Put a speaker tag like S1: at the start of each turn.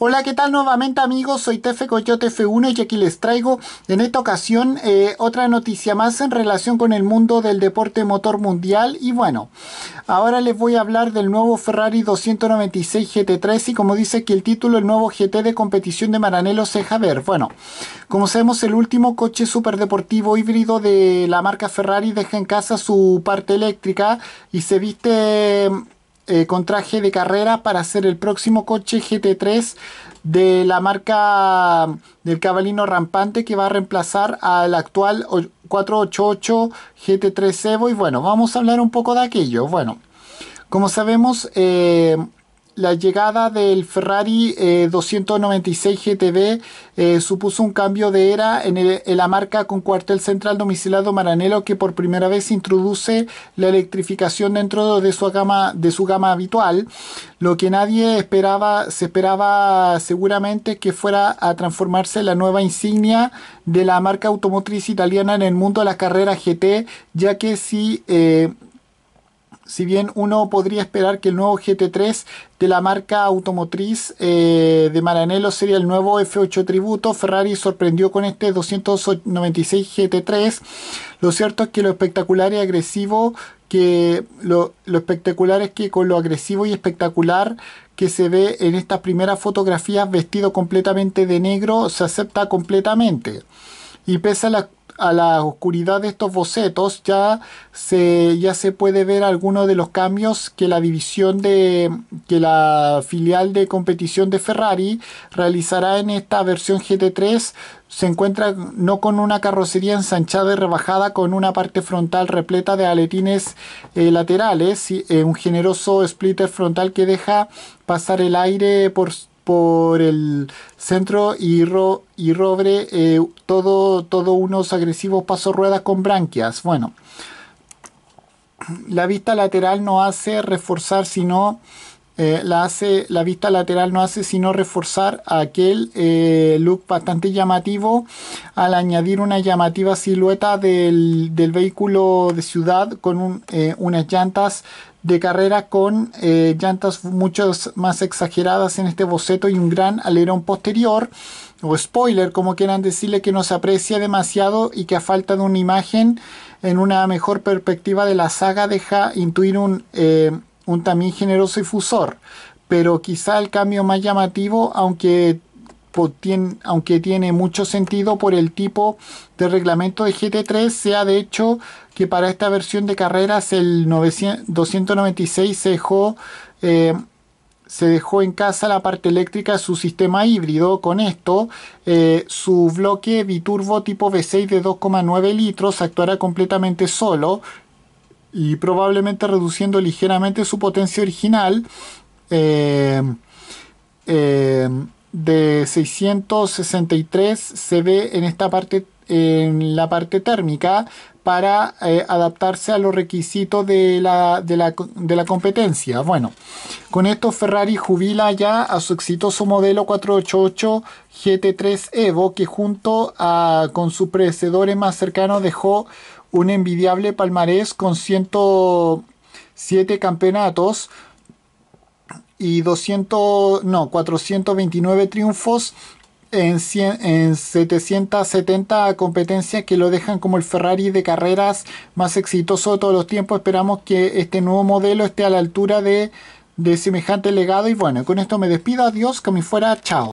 S1: Hola, ¿qué tal nuevamente amigos? Soy Tefe Coyote F1 y aquí les traigo en esta ocasión eh, otra noticia más en relación con el mundo del deporte motor mundial y bueno, ahora les voy a hablar del nuevo Ferrari 296 GT3 y como dice aquí el título el nuevo GT de competición de Maranello se deja ver. Bueno, como sabemos el último coche superdeportivo híbrido de la marca Ferrari deja en casa su parte eléctrica y se viste eh, con traje de carrera para hacer el próximo coche GT3 de la marca mm, del cabalino rampante que va a reemplazar al actual 488 GT3 Evo y bueno, vamos a hablar un poco de aquello. Bueno, como sabemos, eh, la llegada del Ferrari 296 eh, GTB eh, supuso un cambio de era en, la marca con cuartel central domicilado Maranello que por primera vez introduce la electrificación dentro de su gama, de su gama habitual, lo que nadie esperaba, se esperaba seguramente que fuera a transformarse la nueva insignia de la marca automotriz italiana en el mundo de las carreras GT, ya que si eh, si bien uno podría esperar que el nuevo GT3 de la marca automotriz eh, de Maranello sería el nuevo F8 tributo, Ferrari sorprendió con este 296 GT3. Lo cierto es que lo espectacular y agresivo que lo, lo espectacular es que con lo agresivo y espectacular que se ve en estas primeras fotografías vestido completamente de negro se acepta completamente y pese a la, oscuridad de estos bocetos ya se, ya se puede ver algunos de los cambios que la división de que la filial de competición de Ferrari realizará en esta versión GT3 se encuentra no con una carrocería ensanchada y rebajada con una parte frontal repleta de aletines eh, laterales, y, eh, un generoso splitter frontal que deja pasar el aire por por el centro y, ro y robre eh, todo, todo unos agresivos pasos ruedas con branquias. Bueno, la vista lateral no hace reforzar sino eh, la, hace, la vista lateral no hace sino reforzar aquel eh, look bastante llamativo al añadir una llamativa silueta del, del vehículo de ciudad con eh, unas llantas de carrera con llantas mucho más exageradas en este boceto y un gran alerón posterior o spoiler como quieran decirle que no se aprecia demasiado y que a falta de una imagen en una mejor perspectiva de la saga deja intuir un un también generoso difusor... pero quizá el cambio más llamativo, aunque tiene, aunque tiene mucho sentido por el tipo de reglamento de GT3, sea de hecho que para esta versión de carreras el 296 se dejó, eh, se dejó en casa la parte eléctrica su sistema híbrido. Con esto, eh, su bloque biturbo tipo V6 de 2,9 litros actuará completamente solo, y probablemente reduciendo ligeramente su potencia original eh, eh, de 663 se ve en esta parte en la parte térmica para eh, adaptarse a los requisitos de la, competencia. Bueno, con esto Ferrari jubila ya a su exitoso modelo 488 GT3 Evo que junto con su predecesor más cercano dejó un envidiable palmarés con 107 campeonatos y 200, no, 429 triunfos en, 770 competencias que lo dejan como el Ferrari de carreras más exitoso de todos los tiempos. Esperamos que este nuevo modelo esté a la altura de, semejante legado. Y bueno, con esto me despido. Adiós, que me fuera. Chao.